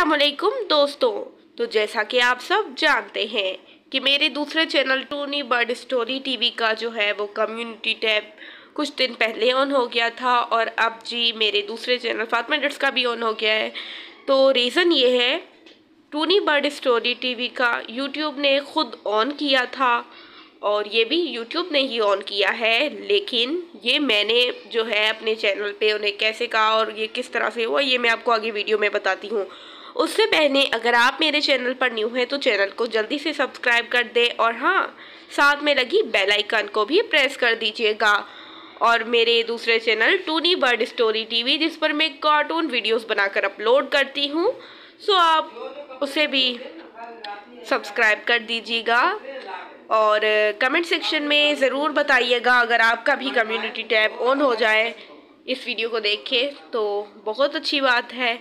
असलकुम दोस्तों तो जैसा कि आप सब जानते हैं कि मेरे दूसरे channel Tooni Bird Story TV का जो है वो कम्युनिटी टैब कुछ दिन पहले ऑन हो गया था और अब जी मेरे दूसरे चैनल फातमा डट्स का भी ऑन हो गया है तो रीज़न ये है टूनी बर्ड स्टोरी टीवी का यूट्यूब ने खुद ऑन किया था और ये भी यूट्यूब ने ही ऑन किया है लेकिन ये मैंने जो है अपने चैनल पे उन्हें कैसे कहा और ये किस तरह से हुआ ये मैं आपको आगे वीडियो में बताती हूँ उससे पहले अगर आप मेरे चैनल पर न्यू हैं तो चैनल को जल्दी से सब्सक्राइब कर दें और हाँ साथ में लगी बेल आइकन को भी प्रेस कर दीजिएगा और मेरे दूसरे channel Tooni Bird Story TV जिस पर मैं कार्टून वीडियोस बनाकर अपलोड करती हूँ सो आप उसे भी सब्सक्राइब कर दीजिएगा और कमेंट सेक्शन में ज़रूर बताइएगा अगर आपका भी कम्युनिटी टैब ऑन हो जाए इस वीडियो को देखे तो बहुत अच्छी बात है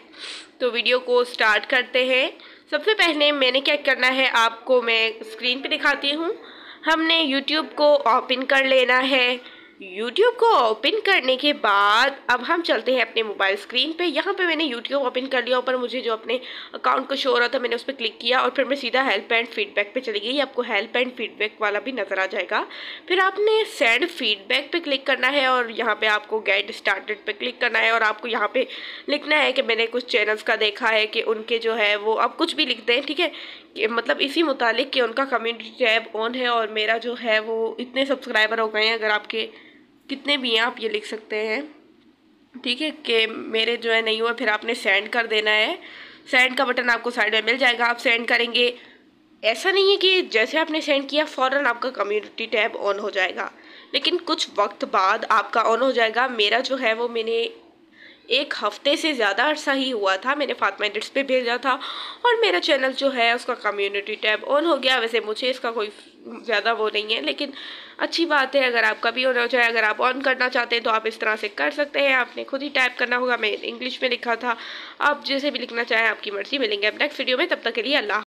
तो वीडियो को स्टार्ट करते हैं सबसे पहले मैंने क्या करना है आपको मैं स्क्रीन पे दिखाती हूँ हमने यूट्यूब को ओपन कर लेना है यूट्यूब को ओपन करने के बाद अब हम चलते हैं अपने मोबाइल स्क्रीन पे यहाँ पे मैंने यूट्यूब ओपन कर लिया ऊपर मुझे जो अपने अकाउंट को शो हो रहा था मैंने उस पर क्लिक किया और फिर मैं सीधा हेल्प एंड फीडबैक पे चली गई आपको हेल्प एंड फीडबैक वाला भी नज़र आ जाएगा फिर आपने सेंड फीडबैक पे क्लिक करना है और यहाँ पर आपको गेट स्टार्टेड पर क्लिक करना है और आपको यहाँ पर लिखना है कि मैंने कुछ चैनल्स का देखा है कि उनके जो है वो आप कुछ भी लिख दें ठीक है मतलब इसी मुतालिक कि उनका कम्युनिटी टैब ऑन है और मेरा जो है वो इतने सब्सक्राइबर हो गए हैं अगर आपके कितने भी हैं आप ये लिख सकते हैं ठीक है कि मेरे जो है नहीं हुआ फिर आपने सेंड कर देना है सेंड का बटन आपको साइड में मिल जाएगा आप सेंड करेंगे ऐसा नहीं है कि जैसे आपने सेंड किया फ़ौर आपका कम्युनिटी टैब ऑन हो जाएगा लेकिन कुछ वक्त बाद आपका ऑन हो जाएगा मेरा जो है वो मैंने एक हफ्ते से ज़्यादा अर्सा ही हुआ था मैंने फातमा एडिट्स पे भेजा था और मेरा चैनल जो है उसका कम्युनिटी टैब ऑन हो गया वैसे मुझे इसका कोई ज़्यादा वो नहीं है लेकिन अच्छी बात है अगर आपका भी होना चाहे अगर आप ऑन करना चाहते हैं तो आप इस तरह से कर सकते हैं आपने खुद ही टाइप करना होगा मैं इंग्लिश में लिखा था आप जैसे भी लिखना चाहें आपकी मर्ज़ी मिलेंगे अब नेक्स्ट वीडियो में तब तक के लिए अल्लाह